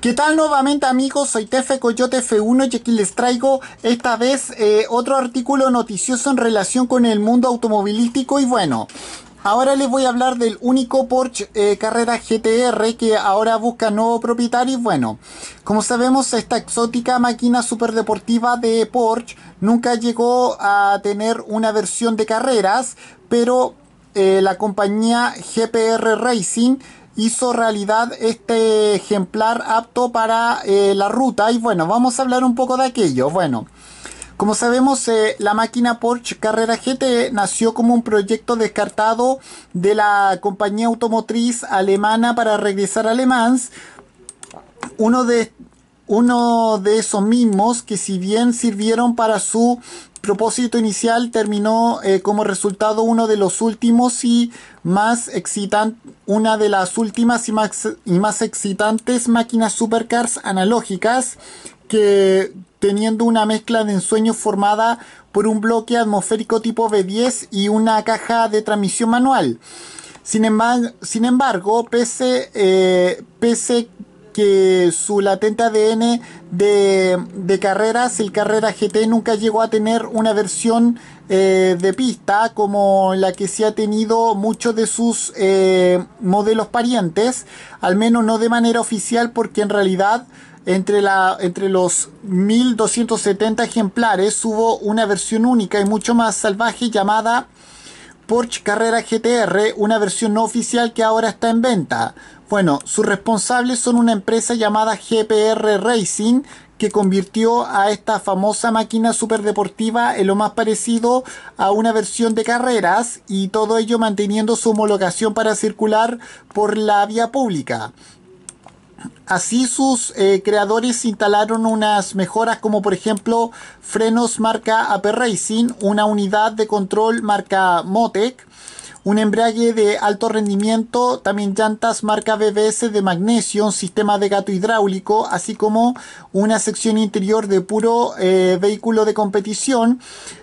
¿Qué tal nuevamente amigos? Soy Tefe Coyote F1 y aquí les traigo esta vez eh, otro artículo noticioso en relación con el mundo automovilístico y bueno, Ahora les voy a hablar del único Porsche eh, Carrera GTR que ahora busca nuevo propietario. Y bueno, como sabemos, esta exótica máquina superdeportiva de Porsche nunca llegó a tener una versión de carreras, pero eh, la compañía GPR Racing hizo realidad este ejemplar apto para eh, la ruta y bueno, vamos a hablar un poco de aquello. Bueno, como sabemos, eh, la máquina Porsche Carrera GT nació como un proyecto descartado de la compañía automotriz alemana para regresar a Le Uno de, uno de esos mismos que si bien sirvieron para su propósito inicial, terminó eh, como resultado uno de los últimos y más excitantes, una de las últimas y más, excitantes máquinas supercars analógicas que teniendo una mezcla de ensueño formada por un bloque atmosférico tipo B10 y una caja de transmisión manual. Sin, embargo, pese, eh, que su latente ADN de, carreras, el Carrera GT nunca llegó a tener una versión eh, de pista como la que se ha tenido muchos de sus eh, modelos parientes, al menos no de manera oficial porque en realidad entre, entre los 1270 ejemplares hubo una versión única y mucho más salvaje llamada Porsche Carrera GTR, una versión no oficial que ahora está en venta. Bueno, sus responsables son una empresa llamada GPR Racing que convirtió a esta famosa máquina superdeportiva en lo más parecido a una versión de carreras y todo ello manteniendo su homologación para circular por la vía pública. Así sus eh, creadores instalaron unas mejoras como por ejemplo frenos marca AP Racing, una unidad de control marca Motec, un embrague de alto rendimiento, también llantas marca BBS de magnesio, sistema de gato hidráulico, así como una sección interior de puro eh, vehículo de competición.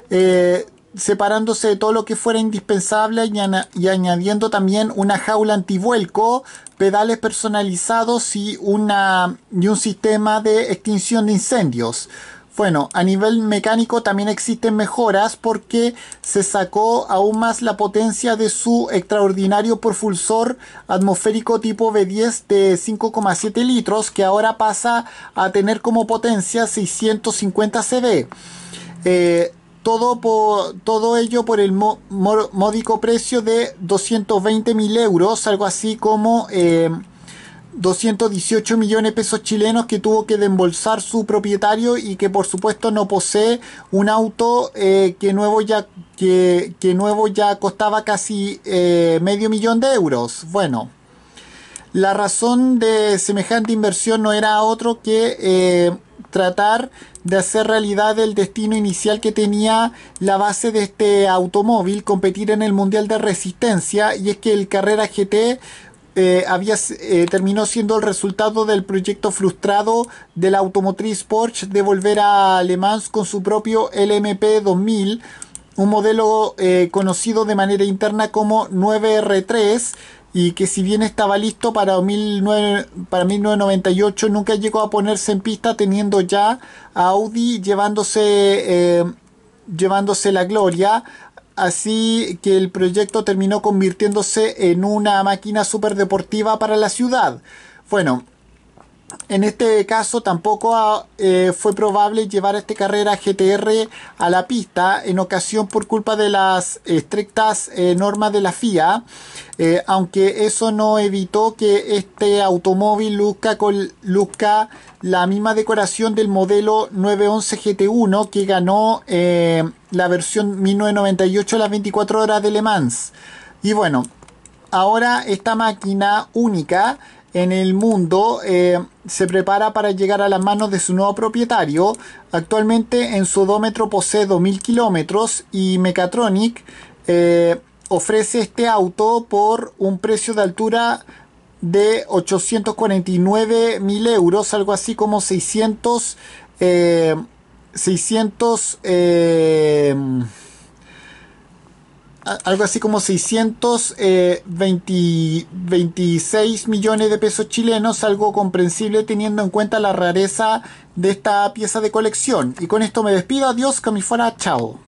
Eh, separándose de todo lo que fuera indispensable y, añadiendo también una jaula antivuelco, pedales personalizados y, una, un sistema de extinción de incendios. Bueno, a nivel mecánico también existen mejoras porque se sacó aún más la potencia de su extraordinario propulsor atmosférico tipo B10 de 5,7 litros que ahora pasa a tener como potencia 650 CV. Eh, todo, por, todo ello por el módico precio de 220 mil euros, algo así como 218 eh, millones de pesos chilenos que tuvo que desembolsar su propietario y que por supuesto no posee un auto eh, que, nuevo ya, que, nuevo ya costaba casi eh, medio millón de euros. Bueno. La razón de semejante inversión no era otro que tratar de hacer realidad el destino inicial que tenía la base de este automóvil, competir en el Mundial de Resistencia, y es que el Carrera GT eh, había, eh, terminó siendo el resultado del proyecto frustrado de la automotriz Porsche de volver a Le Mans con su propio LMP 2000, un modelo eh, conocido de manera interna como 9R3, y que si bien estaba listo para, 1998 nunca llegó a ponerse en pista teniendo ya a Audi llevándose, eh, llevándose la gloria. Así que el proyecto terminó convirtiéndose en una máquina deportiva para la ciudad. Bueno, en este caso tampoco eh, fue probable llevar esta carrera GTR a la pista en ocasión por culpa de las estrictas eh, normas de la FIA, eh, aunque eso no evitó que este automóvil con, luzca la misma decoración del modelo 911 GT1 que ganó la versión 1998 a las 24 horas de Le Mans. Y bueno, ahora esta máquina única en el mundo eh, se prepara para llegar a las manos de su nuevo propietario. Actualmente en su odómetro posee 2.000 kilómetros y Mechatronic eh, ofrece este auto por un precio de altura de 849.000 euros, algo así como 600... 600 eh, algo así como 626 eh, millones de pesos chilenos, algo comprensible teniendo en cuenta la rareza de esta pieza de colección. Y con esto me despido, adiós, que chao.